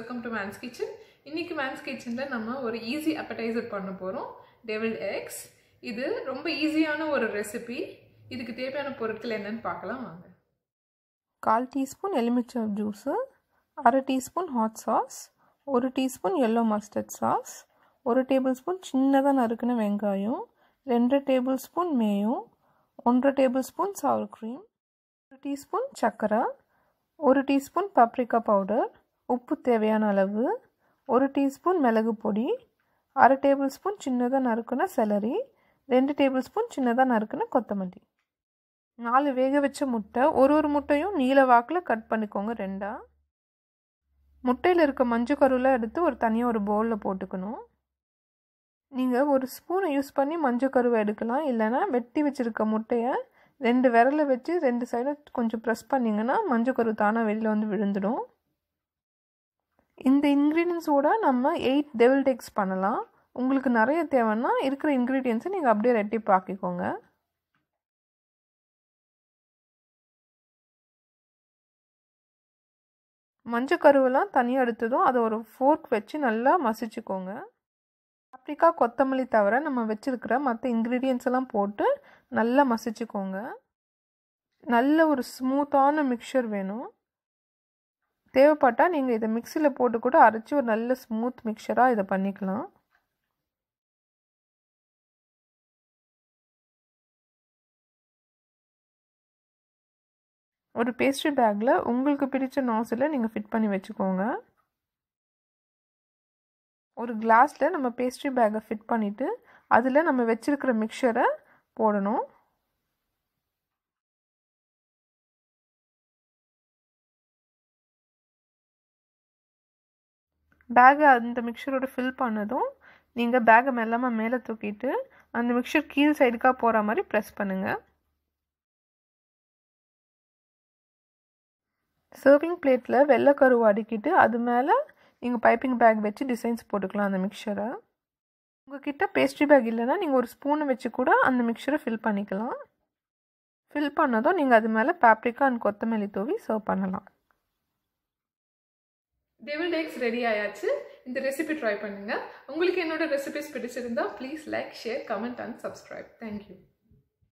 welcome to men's kitchen இன்றைக்கி men's கிச்சனில் நம்ம ஒரு ஈஸி அப்படைசர் பண்ண போகிறோம் டெவில் எக்ஸ் இது ரொம்ப ஈஸியான ஒரு ரெசிபி இதுக்கு தேவையான பொருட்கள் என்னென்னு பார்க்கலாம் வாங்க கால் டீஸ்பூன் எலுமிச்சம் ஜூஸு அரை டீஸ்பூன் ஹாட் சாஸ் ஒரு டீஸ்பூன் எல்லோ மஸ்டர்ட் சாஸ் ஒரு டேபிள் ஸ்பூன் சின்னதாக நறுக்கின வெங்காயம் ரெண்டு டேபிள் ஸ்பூன் மேயும் ஒன்றரை டேபிள் ஸ்பூன் சவர் க்ரீம் ஒரு டீஸ்பூன் சர்க்கரை ஒரு டீஸ்பூன் பப்ரிக்கா பவுடர் உப்பு தேவையான அளவு ஒரு டீஸ்பூன் மிளகு பொடி அரை டேபிள் ஸ்பூன் சின்னதாக நறுக்குன செலரி ரெண்டு டேபிள் ஸ்பூன் சின்னதாக நறுக்குன கொத்தமல்லி நாலு வேக வச்ச முட்டை ஒரு ஒரு முட்டையும் நீல வாக்கில் கட் பண்ணிக்கோங்க ரெண்டாக முட்டையில் இருக்க மஞ்சள் கருவெலாம் எடுத்து ஒரு தனியாக ஒரு பவுலில் போட்டுக்கணும் நீங்கள் ஒரு ஸ்பூனை யூஸ் பண்ணி மஞ்சள் கருவை எடுக்கலாம் இல்லைனா வெட்டி வச்சுருக்க முட்டையை ரெண்டு விரலை வச்சு ரெண்டு சைடும் கொஞ்சம் ப்ரெஸ் பண்ணிங்கன்னா மஞ்சள் கருவு தானாக வெளியில் வந்து விழுந்துடும் இந்த இன்க்ரீடியன்ஸோட நம்ம எயிட் டெவில் டெக்ஸ் பண்ணலாம் உங்களுக்கு நிறைய தேவைன்னா இருக்கிற இன்க்ரீடியன்ஸை நீங்கள் அப்படியே ரெட்டி பார்க்கிக்கோங்க மஞ்சள் கருவெல்லாம் தனியாக எடுத்ததும் அதை ஒரு ஃபோர்க் வச்சு நல்லா மசிச்சுக்கோங்க பாப்ரிக்கா கொத்தமல்லி தவிர நம்ம வச்சுருக்கிற மற்ற இன்க்ரீடியன்ஸ் எல்லாம் போட்டு நல்லா மசிச்சுக்கோங்க நல்ல ஒரு ஸ்மூத்தான மிக்சர் வேணும் தேவைப்பட்டால் நீங்கள் இதை மிக்சியில் போட்டு கூட அரைச்சி ஒரு நல்ல ஸ்மூத் மிக்சராக இதை பண்ணிக்கலாம் ஒரு பேஸ்ட்ரி பேக்கில் உங்களுக்கு பிடிச்ச நாசில் நீங்கள் ஃபிட் பண்ணி வச்சுக்கோங்க ஒரு கிளாஸில் நம்ம பேஸ்ட்ரி பேக்கை ஃபிட் பண்ணிவிட்டு அதில் நம்ம வச்சுருக்கிற மிக்சரை போடணும் பேகை அந்த மிக்சரோட ஃபில் பண்ணதும் நீங்கள் பேகை மெல்லாமல் மேலே தூக்கிட்டு அந்த மிக்சர் கீழ் சைடுக்காக போகிற மாதிரி ப்ரெஸ் பண்ணுங்கள் சர்விங் பிளேட்டில் வெள்ளை கருவு அடுக்கிட்டு அது மேலே நீங்கள் பைப்பிங் பேக் வச்சு டிசைன்ஸ் போட்டுக்கலாம் அந்த மிக்சரை உங்ககிட்ட பேஸ்ட்ரி பேக் இல்லைன்னா நீங்கள் ஒரு ஸ்பூனை வச்சு கூட அந்த மிக்சரை ஃபில் பண்ணிக்கலாம் ஃபில் பண்ணதும் நீங்கள் அது மேலே பேப்ரிக்கா அண்ட் கொத்தமல்லி தூவி சர்வ் பண்ணலாம் டெவில் டேக்ஸ் ரெடி ஆயாச்சு இந்த ரெசிபி ட்ரை பண்ணுங்கள் உங்களுக்கு என்னோடய ரெசிபிஸ் பிடிச்சிருந்தா please like share comment and subscribe thank you